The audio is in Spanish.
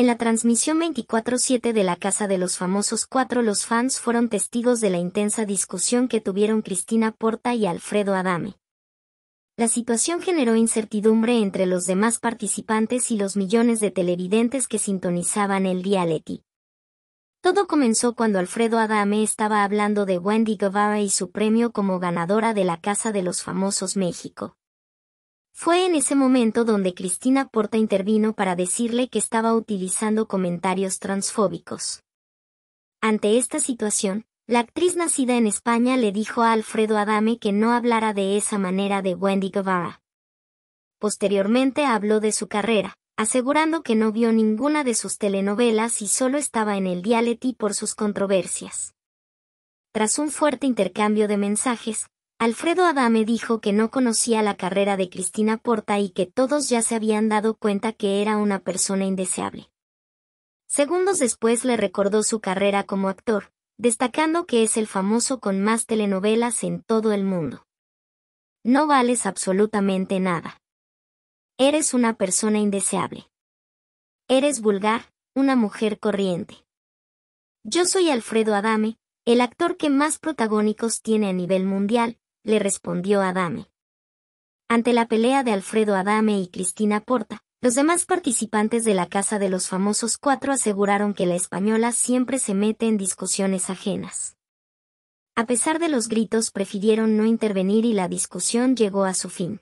En la transmisión 24-7 de la Casa de los Famosos 4 los fans fueron testigos de la intensa discusión que tuvieron Cristina Porta y Alfredo Adame. La situación generó incertidumbre entre los demás participantes y los millones de televidentes que sintonizaban el Leti. Todo comenzó cuando Alfredo Adame estaba hablando de Wendy Guevara y su premio como ganadora de la Casa de los Famosos México. Fue en ese momento donde Cristina Porta intervino para decirle que estaba utilizando comentarios transfóbicos. Ante esta situación, la actriz nacida en España le dijo a Alfredo Adame que no hablara de esa manera de Wendy Guevara. Posteriormente habló de su carrera, asegurando que no vio ninguna de sus telenovelas y solo estaba en el dialeti por sus controversias. Tras un fuerte intercambio de mensajes, Alfredo Adame dijo que no conocía la carrera de Cristina Porta y que todos ya se habían dado cuenta que era una persona indeseable. Segundos después le recordó su carrera como actor, destacando que es el famoso con más telenovelas en todo el mundo. No vales absolutamente nada. Eres una persona indeseable. Eres vulgar, una mujer corriente. Yo soy Alfredo Adame, el actor que más protagónicos tiene a nivel mundial, le respondió Adame. Ante la pelea de Alfredo Adame y Cristina Porta, los demás participantes de la Casa de los Famosos Cuatro aseguraron que la española siempre se mete en discusiones ajenas. A pesar de los gritos prefirieron no intervenir y la discusión llegó a su fin.